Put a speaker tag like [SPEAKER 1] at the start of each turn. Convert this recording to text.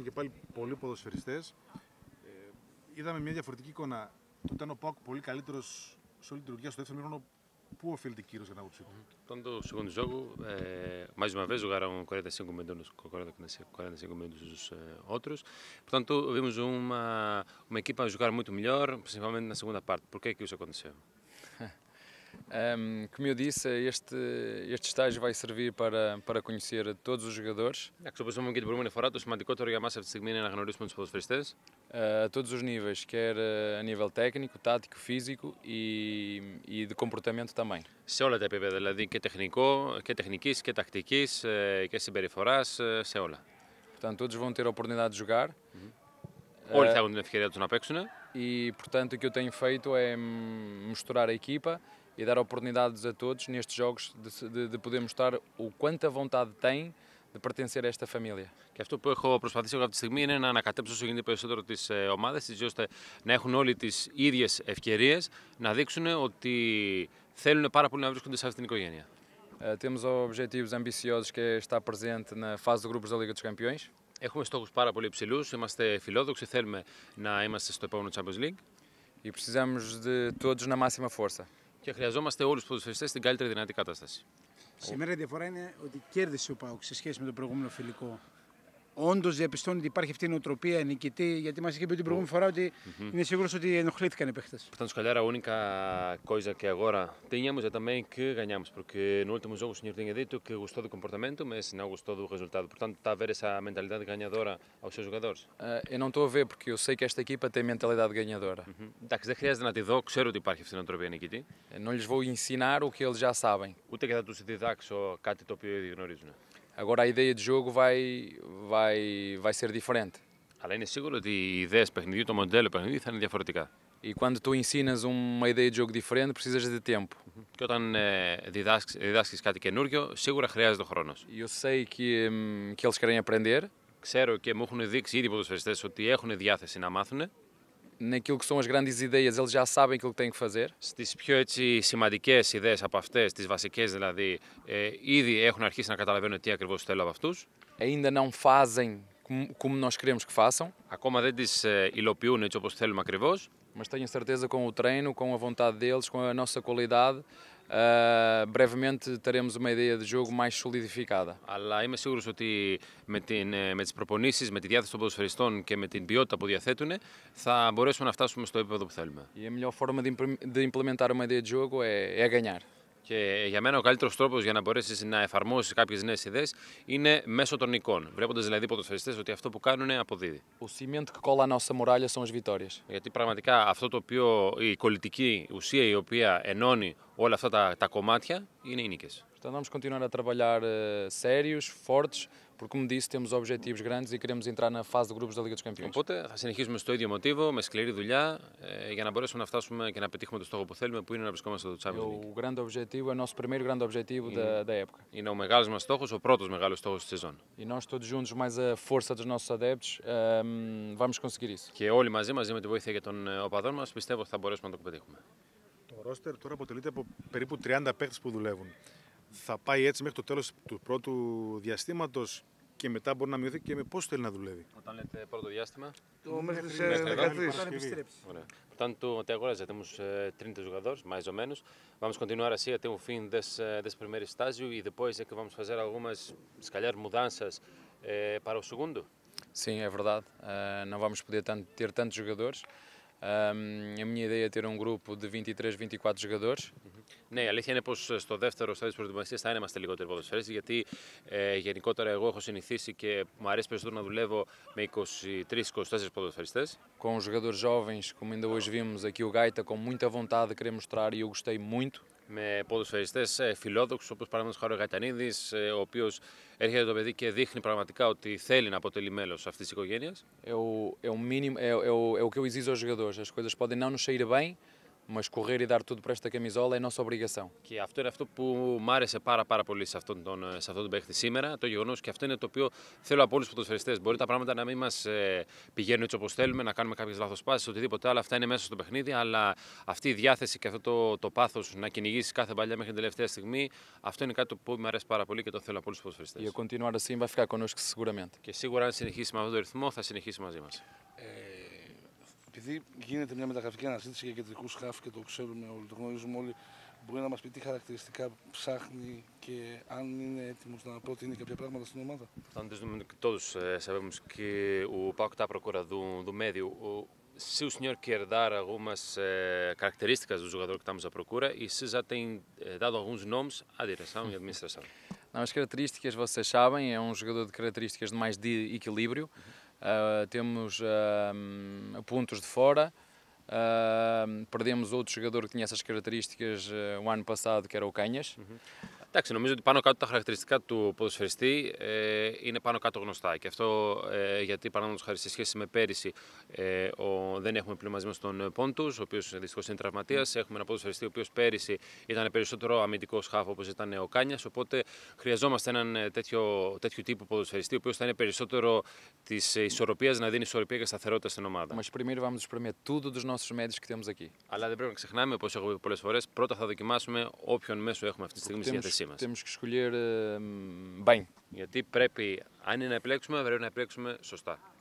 [SPEAKER 1] υπήρξαν και πάλι πολλοί ποδοσφαιριστές. Ε, είδαμε μια διαφορετική εικόνα. Το ήταν ο πολύ καλύτερος σε όλη την Τουρκία στο δεύτερο μηνυμα Πού οφείλεται κύριο για να το
[SPEAKER 2] Τον το ψήφισε ο Μάζι με βέζο γάρα μου κορέτα σύγκομεντων ε, του κορέτα σύγκομεντων του ότρου. Τον το βήμα ζούμε με κύπα
[SPEAKER 1] Um, como eu disse, este, este estágio vai servir para, para conhecer todos os jogadores. Jak é ah, A todos os níveis, quer ah, a nível técnico, tático, físico e, e de comportamento também. Σε όλα τα επίπεδα, δηλαδή και τεχνικό, και τεχνικής,
[SPEAKER 2] και τακτικής, και συμπεριφοράς, σε όλα.
[SPEAKER 1] Portanto, todos vão ter a oportunidade de jogar. Όλοι θα έχουν
[SPEAKER 2] την ευκαιρία τους να παίξουν.
[SPEAKER 1] E, portanto, o que eu tenho feito é mostrar hum, a equipa e dar oportunidades a todos nestes jogos de, de, de poder mostrar o quanto a vontade têm de pertencer a esta familia. Και αυτό που έχω προσπαθήσει εγώ αυτή τη στιγμή είναι να
[SPEAKER 2] ανακατέψω όσο γίνεται περισσότερο τι ομάδε, έτσι ώστε να έχουν όλοι τι ίδιε ευκαιρίε να δείξουν ότι θέλουν πάρα πολύ να βρίσκονται σε αυτή την οικογένεια.
[SPEAKER 1] Temos objetivos ambiciosos que é estar presente na fase de grupos da Liga dos Campeões. Έχουμε στόχους πάρα πολύ υψηλούς, είμαστε φιλόδοξοι, θέλουμε να είμαστε στο επόμενο Champions League. E precisamos de todos na máxima força.
[SPEAKER 2] Και χρειαζόμαστε όλους τους ποδοσφαιριστές στην καλύτερη δυνατή κατάσταση. Σήμερα η διαφορά είναι ότι κέρδισε ο Πάουκ σε σχέση με το προηγούμενο φιλικό. Όντως διαπιστώνει ότι υπάρχει αυτή η νοοτροπία νικητή, γιατί μας είχε πει την προηγούμενη φορά είναι σίγουρος ότι ενοχλήθηκαν οι Portanto, única coisa que agora ganhamos, porque no último jogo o senhor dito que gostou do comportamento, porque
[SPEAKER 1] eu sei que esta equipa tem mentalidade ganhadora. δεν χρειάζεται να τη ξέρω ότι υπάρχει αυτή η νοοτροπία νικητή. Ούτε και θα του διδάξω κάτι το οποίο γνωρίζουν. agora a ideia de jogo vai vai vai ser diferente.
[SPEAKER 2] Além de seguro de ideias para o modelo para o serão diferentes.
[SPEAKER 1] E quando tu ensinas uma ideia de jogo
[SPEAKER 2] diferente, precisas de tempo. Que eu tenho didáticas que é nurgio, segura
[SPEAKER 1] reais do cronos. Eu sei que hum, que eles querem aprender. Ξέρω και μου έχουν δείξει ήδη ποδοσφαιριστές ότι έχουν διάθεση να μάθουν naquilo que são as grandes ideias, eles já sabem aquilo que têm que
[SPEAKER 2] fazer. Στις πιο έτσι σημαντικές ιδέες από αυτές, τις βασικές δηλαδή, ε, ήδη έχουν αρχίσει να καταλαβαίνουν τι ακριβώς θέλω από αυτούς.
[SPEAKER 1] Ainda não fazem como nós queremos que façam.
[SPEAKER 2] Ακόμα δεν τις ε, υλοποιούν έτσι όπως θέλουμε ακριβώς.
[SPEAKER 1] Mas tenho certeza com o treino, com a vontade deles, com a nossa qualidade, Uh, brevemente teremos uma ideia de jogo mais solidificada. Αλλά είμαι σίγουρος ότι με, την, ε, με τις προπονήσεις, με τη διάθεση των ποδοσφαιριστών
[SPEAKER 2] και με την ποιότητα που διαθέτουν θα μπορέσουμε να φτάσουμε στο επίπεδο που θέλουμε.
[SPEAKER 1] Η melhor forma de implementar uma ideia de jogo é, é ganhar.
[SPEAKER 2] Και ε, για μένα ο καλύτερος τρόπος για να μπορέσεις να εφαρμόσεις κάποιες νέες ιδέες είναι μέσω των εικόνων. Βλέποντας δηλαδή ποδοσφαιριστές ότι αυτό που κάνουν αποδίδει.
[SPEAKER 1] Ο σημείο που κόλλα nossa muralha são as
[SPEAKER 2] Γιατί πραγματικά αυτό το οποίο η κολλητική ουσία η οποία ενώνει όλα αυτά τα, τα κομμάτια είναι οι
[SPEAKER 1] Portanto, vamos continuar a trabalhar eh, sérios, fortes, porque, como disse, temos objetivos grandes e queremos entrar na fase da Liga Campeões. Οπότε θα
[SPEAKER 2] συνεχίσουμε στο ίδιο μοτίβο, με σκληρή δουλειά, ε, για να μπορέσουμε να φτάσουμε και να πετύχουμε το στόχο που θέλουμε, που είναι να βρισκόμαστε στο ο μας στόχος, ο πρώτος μεγάλος στόχος της e ehm, Και όλοι μαζί, με τη βοήθεια των ε, οπαδών μας, πιστεύω ότι θα μπορέσουμε να το πετύχουμε.
[SPEAKER 1] Το ρόστερ τώρα αποτελείται από περίπου 30 παίχτε που δουλεύουν. Θα πάει έτσι μέχρι το τέλος του πρώτου διαστήματος και μετά μπορεί να μειωθεί και με πώς θέλει να δουλεύει.
[SPEAKER 2] Όταν λέτε πρώτο διάστημα. Το μέχρι τι 13. Όταν επιστρέψει. Όταν του ότι αγόραζε τέμου ε, τρίτη ζουγαδόρ, μαζεμένου. Βάμε σκοντινό αρασία τέμου φίν δε δε πρεμέρι στάζιου. Η δεπόιζε και βάμε σφαζέρα εγώ μα σκαλιά μουδάνσα παροσουγούντου.
[SPEAKER 1] Sim, é verdade. Uh, não vamos poder tanto, ter tantos jogadores. Um, a minha ideia é ter um grupo de 23, 24 jogadores. Ναι,
[SPEAKER 2] η αλήθεια είναι πως στο δεύτερο στάδιο της προετοιμασία θα είμαστε λιγότεροι ποδοσφαίρες, γιατί ε, γενικότερα εγώ έχω συνηθίσει και μου αρέσει περισσότερο να δουλεύω με 23-24
[SPEAKER 1] ποδοσφαιριστές. Com jogadores jovens, como ainda hoje vimos aqui o Gaita, com muita vontade de querer mostrar e eu gostei muito. με ποδοσφαιριστές ε, φιλόδοξους, όπως παραδείγματος χάρη ο Γατανίδη,
[SPEAKER 2] ε, ο οποίος έρχεται το παιδί και δείχνει πραγματικά ότι θέλει να αποτελεί μέλος αυτής της οικογένειας.
[SPEAKER 1] Είναι ο é είναι ο é, é, o, é Οι que eu exijo aos jogadores. As coisas mas correr e dar tudo para esta camisola é nossa obrigação.
[SPEAKER 2] Και αυτό είναι αυτό που μου άρεσε πάρα, πάρα πολύ σε αυτόν τον, σε παίχτη σήμερα. Το γεγονός και αυτό είναι το οποίο θέλω από όλους τους ποδοσφαιριστές. Μπορεί τα πράγματα να μην μας ε, πηγαίνουν έτσι όπως θέλουμε, να κάνουμε κάποιες λάθος πάσει, οτιδήποτε άλλο. Αυτά είναι μέσα στο παιχνίδι, αλλά αυτή η διάθεση και αυτό το, το πάθος να κυνηγήσεις κάθε παλιά μέχρι την τελευταία στιγμή, αυτό είναι κάτι που μου αρέσει πάρα πολύ και το
[SPEAKER 1] θέλω από όλους τους ποδοσφαιριστές. Για continuar assim vai ficar
[SPEAKER 2] Και σίγουρα αν συνεχίσει με αυτόν τον ρυθμό θα συνεχίσει μαζί μας.
[SPEAKER 1] Ε, επειδή γίνεται μια μεταγραφική αναζήτηση για κεντρικούς χαφ και το ξέρουμε όλοι, το γνωρίζουμε όλοι, μπορεί να μας πει τι χαρακτηριστικά ψάχνει και αν είναι έτοιμος να προτείνει κάποια πράγματα στην ομάδα. Antes do momento
[SPEAKER 2] que todos eh, sabemos que o Paco está à procura do, do médio, o, se o senhor quer dar algumas eh, características do jogador que estamos à procura e se já tem dado alguns nomes à direção e administração?
[SPEAKER 1] as características vocês sabem, é um jogador de características de mais de equilíbrio. Uhum. uh, temos uh, pontos de fora, ah, perdemos outro jogador que tinha essas características o ano passado, que era o Canhas. Uhum. Εντάξει, νομίζω ότι πάνω κάτω τα χαρακτηριστικά
[SPEAKER 2] του ποδοσφαιριστή ε, είναι πάνω κάτω γνωστά. Και αυτό ε, γιατί, παραδείγματο χάρη σε σχέση με πέρυσι, ε, ο, δεν έχουμε πλέον μαζί μας τον Πόντους, ο οποίος δυστυχώς είναι τραυματίας. Ναι. Έχουμε ένα ποδοσφαιριστή ο οποίος πέρυσι ήταν περισσότερο αμυντικός χάφο όπως ήταν ο Κάνιας. Οπότε χρειαζόμαστε έναν ε, τέτοιο, τέτοιου τύπου ποδοσφαιριστή, ο οποίος θα είναι περισσότερο της ισορροπίας, να δίνει ισορροπία και σταθερότητα στην ομάδα.
[SPEAKER 1] Μας primeiro vamos espremer tudo dos nossos médios que temos aqui.
[SPEAKER 2] Αλλά δεν πρέπει να ξεχνάμε, όπως έχω πει πολλές φορές, πρώτα θα δοκιμάσουμε όποιον μέσο έχουμε αυτή τη στιγμή στη διάθεσή μας.
[SPEAKER 1] Temos que escolher
[SPEAKER 2] bem. Γιατί e πρέπει, αν είναι να επιλέξουμε, πρέπει να επιλέξουμε σωστά.